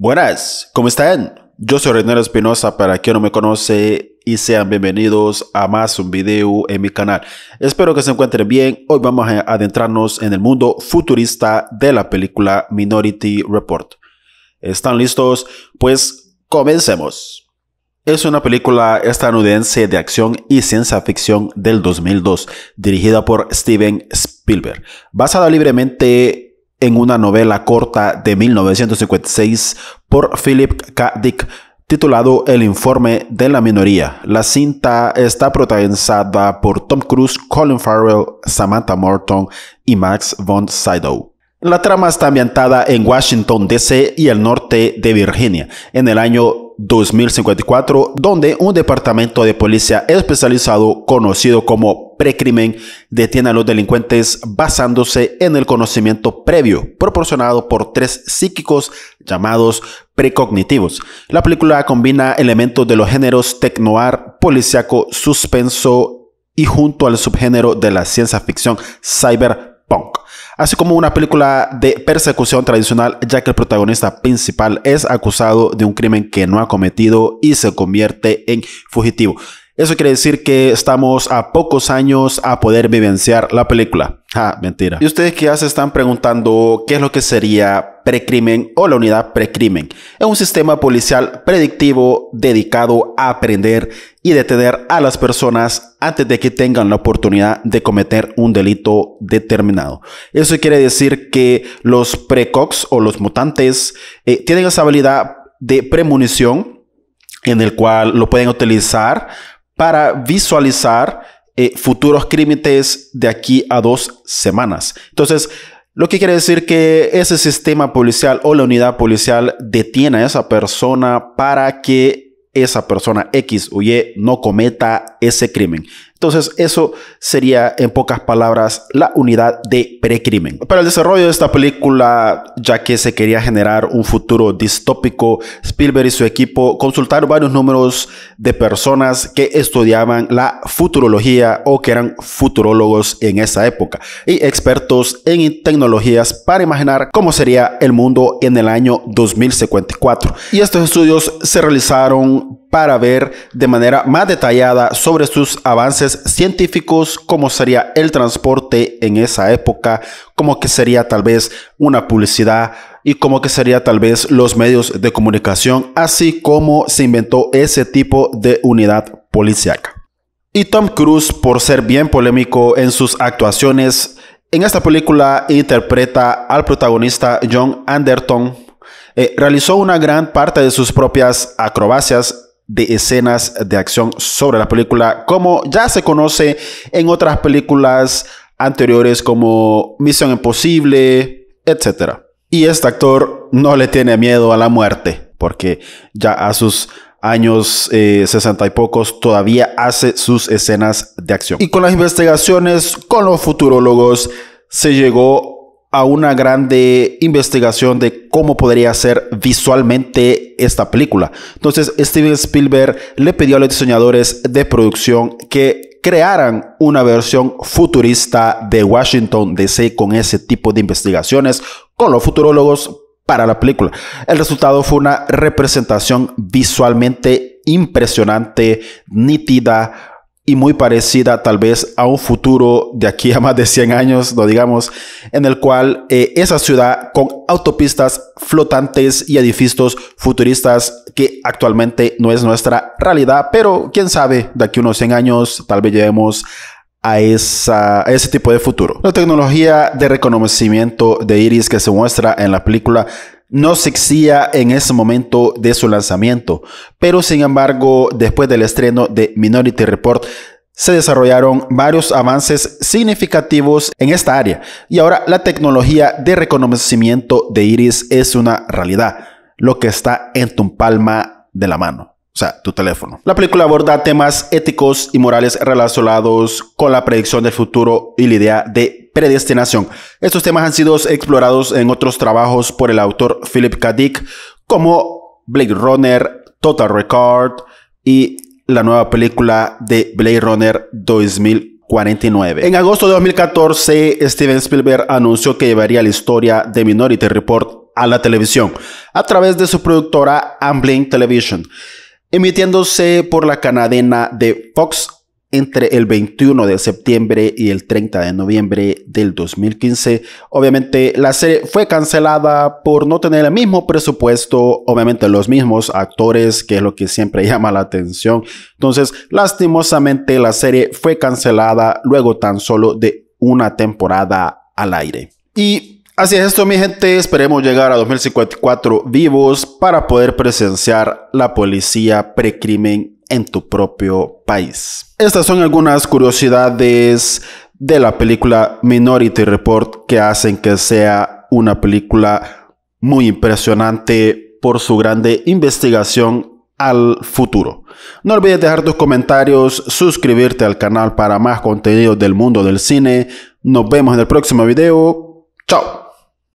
Buenas, ¿cómo están? Yo soy Renero Espinosa, para quien no me conoce, y sean bienvenidos a más un video en mi canal. Espero que se encuentren bien. Hoy vamos a adentrarnos en el mundo futurista de la película Minority Report. ¿Están listos? Pues comencemos. Es una película estadounidense de acción y ciencia ficción del 2002, dirigida por Steven Spielberg, basada libremente en una novela corta de 1956 por Philip K. Dick titulado El informe de la minoría. La cinta está protagonizada por Tom Cruise, Colin Farrell, Samantha Morton y Max von Sydow. La trama está ambientada en Washington, D.C. y el norte de Virginia, en el año 2054, donde un departamento de policía especializado conocido como precrimen detiene a los delincuentes basándose en el conocimiento previo proporcionado por tres psíquicos llamados precognitivos. La película combina elementos de los géneros tecnoar, policiaco, suspenso y junto al subgénero de la ciencia ficción cyberpunk así como una película de persecución tradicional, ya que el protagonista principal es acusado de un crimen que no ha cometido y se convierte en fugitivo. Eso quiere decir que estamos a pocos años a poder vivenciar la película. Ah, mentira. Y ustedes que ya se están preguntando qué es lo que sería precrimen o la unidad precrimen. Es un sistema policial predictivo dedicado a aprender y detener a las personas antes de que tengan la oportunidad de cometer un delito determinado. Eso quiere decir que los precox o los mutantes eh, tienen esa habilidad de premonición en el cual lo pueden utilizar para visualizar eh, futuros crímenes de aquí a dos semanas. Entonces, lo que quiere decir que ese sistema policial o la unidad policial detiene a esa persona para que esa persona X o Y no cometa ese crimen. Entonces, eso sería, en pocas palabras, la unidad de precrimen. Para el desarrollo de esta película, ya que se quería generar un futuro distópico, Spielberg y su equipo consultaron varios números de personas que estudiaban la futurología o que eran futurólogos en esa época y expertos en tecnologías para imaginar cómo sería el mundo en el año 2054. Y estos estudios se realizaron para ver de manera más detallada sobre sus avances científicos, cómo sería el transporte en esa época, cómo que sería tal vez una publicidad y cómo que sería tal vez los medios de comunicación, así como se inventó ese tipo de unidad policíaca. Y Tom Cruise, por ser bien polémico en sus actuaciones, en esta película interpreta al protagonista John Anderton, eh, realizó una gran parte de sus propias acrobacias de escenas de acción sobre la película, como ya se conoce en otras películas anteriores como Misión Imposible, etc. Y este actor no le tiene miedo a la muerte, porque ya a sus años eh, sesenta y pocos todavía hace sus escenas de acción. Y con las investigaciones, con los futurólogos, se llegó a una grande investigación de cómo podría ser visualmente esta película. Entonces Steven Spielberg le pidió a los diseñadores de producción que crearan una versión futurista de Washington DC con ese tipo de investigaciones, con los futurólogos para la película. El resultado fue una representación visualmente impresionante, nítida, y muy parecida tal vez a un futuro de aquí a más de 100 años, no digamos, en el cual eh, esa ciudad con autopistas flotantes y edificios futuristas que actualmente no es nuestra realidad, pero quién sabe, de aquí a unos 100 años tal vez llevemos a, ese tipo de futuro. La tecnología de reconocimiento de iris que se muestra en la película no se en ese momento de su lanzamiento, pero sin embargo, después del estreno de Minority Report, se desarrollaron varios avances significativos en esta área y ahora la tecnología de reconocimiento de iris es una realidad, lo que está en tu palma de la mano o sea, tu teléfono. La película aborda temas éticos y morales relacionados con la predicción del futuro y la idea de predestinación. Estos temas han sido explorados en otros trabajos por el autor Philip K. Dick, como Blade Runner, Total Record y la nueva película de Blade Runner 2049. En agosto de 2014, Steven Spielberg anunció que llevaría la historia de Minority Report a la televisión a través de su productora Amblin Television emitiéndose por la canadena de Fox entre el 21 de septiembre y el 30 de noviembre del 2015. Obviamente la serie fue cancelada por no tener el mismo presupuesto, obviamente los mismos actores, que es lo que siempre llama la atención. Entonces, lastimosamente la serie fue cancelada luego tan solo de una temporada al aire. Y Así es esto, mi gente. Esperemos llegar a 2054 vivos para poder presenciar la policía precrimen en tu propio país. Estas son algunas curiosidades de la película Minority Report que hacen que sea una película muy impresionante por su grande investigación al futuro. No olvides dejar tus comentarios, suscribirte al canal para más contenido del mundo del cine. Nos vemos en el próximo video. Chao.